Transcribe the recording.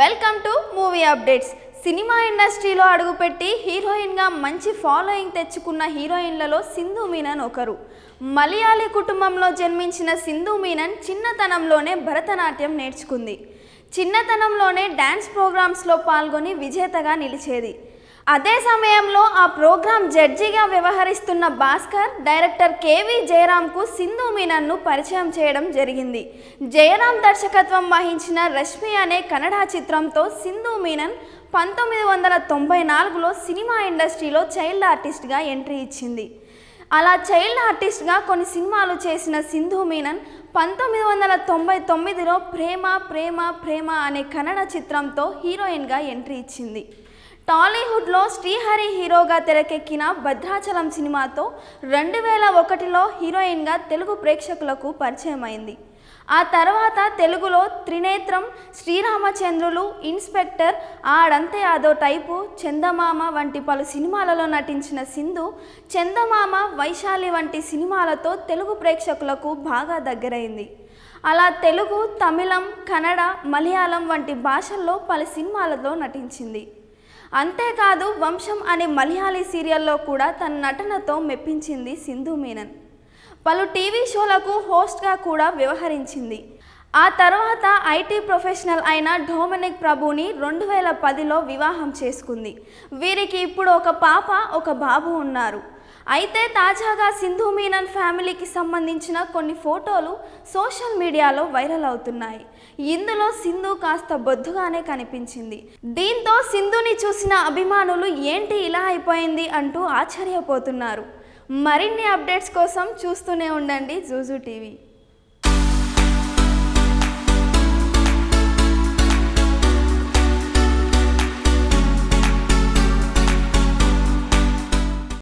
welcome to movie updates cinema ఇండస్ట్రీలో అడుగుపెట్టి హీరోయిన్గా మంచి ఫాలోయింగ్ తెచ్చుకున్న హీరోయిన్లలో సింధు మీనన్ ఒకరు మలయాళీ కుటుంబంలో జన్మించిన సింధు మీనన్ చిన్నతనంలోనే భరతనాట్యం నేర్చుకుంది చిన్నతనంలోనే డ్యాన్స్ ప్రోగ్రామ్స్లో పాల్గొని విజేతగా నిలిచేది అదే సమయంలో ఆ ప్రోగ్రాం జడ్జిగా వ్యవహరిస్తున్న భాస్కర్ డైరెక్టర్ కేవి జయరాంకు సింధు మీనన్ను పరిచయం చేయడం జరిగింది జయరాం దర్శకత్వం వహించిన రష్మి అనే కన్నడ చిత్రంతో సింధు మీనన్ పంతొమ్మిది వందల తొంభై నాలుగులో సినిమా ఇండస్ట్రీలో చైల్డ్ ఆర్టిస్ట్గా ఎంట్రీ ఇచ్చింది అలా చైల్డ్ ఆర్టిస్ట్గా కొన్ని సినిమాలు చేసిన సింధు మీనన్ పంతొమ్మిది వందల తొంభై తొమ్మిదిలో ప్రేమ ప్రేమ ప్రేమ అనే కన్నడ చిత్రంతో హీరోయిన్గా ఎంట్రీ ఇచ్చింది టాలీవుడ్లో శ్రీహరి హీరోగా తెరకెక్కిన భద్రాచలం సినిమాతో రెండు వేల ఒకటిలో హీరోయిన్గా తెలుగు ప్రేక్షకులకు పరిచయం అయింది ఆ తర్వాత తెలుగులో త్రినేత్రం శ్రీరామచంద్రులు ఇన్స్పెక్టర్ ఆడంతే యాదో టైపు చందమామ వంటి పలు సినిమాలలో నటించిన సింధు చందమామ వైశాలి వంటి సినిమాలతో తెలుగు ప్రేక్షకులకు బాగా దగ్గరైంది అలా తెలుగు తమిళం కన్నడ మలయాళం వంటి భాషల్లో పలు సినిమాలలో నటించింది అంతేకాదు వంశం అనే మలయాళీ సీరియల్లో కూడా తన నటనతో మెప్పించింది సింధు మీనన్ పలు టీవీ షోలకు హోస్ట్గా కూడా వ్యవహరించింది ఆ తర్వాత ఐటీ ప్రొఫెషనల్ అయిన డొమినిక్ ప్రభుని రెండు వేల పదిలో వివాహం చేసుకుంది వీరికి ఇప్పుడు ఒక పాప ఒక బాబు ఉన్నారు అయితే తాజాగా సింధు మీనన్ ఫ్యామిలీకి సంబంధించిన కొన్ని ఫోటోలు సోషల్ మీడియాలో వైరల్ అవుతున్నాయి ఇందులో సింధు కాస్త బొద్దుగానే కనిపించింది దీంతో సింధుని చూసిన అభిమానులు ఏంటి ఇలా అయిపోయింది అంటూ ఆశ్చర్యపోతున్నారు మరిన్ని అప్డేట్స్ కోసం చూస్తూనే ఉండండి జూజు టీవీ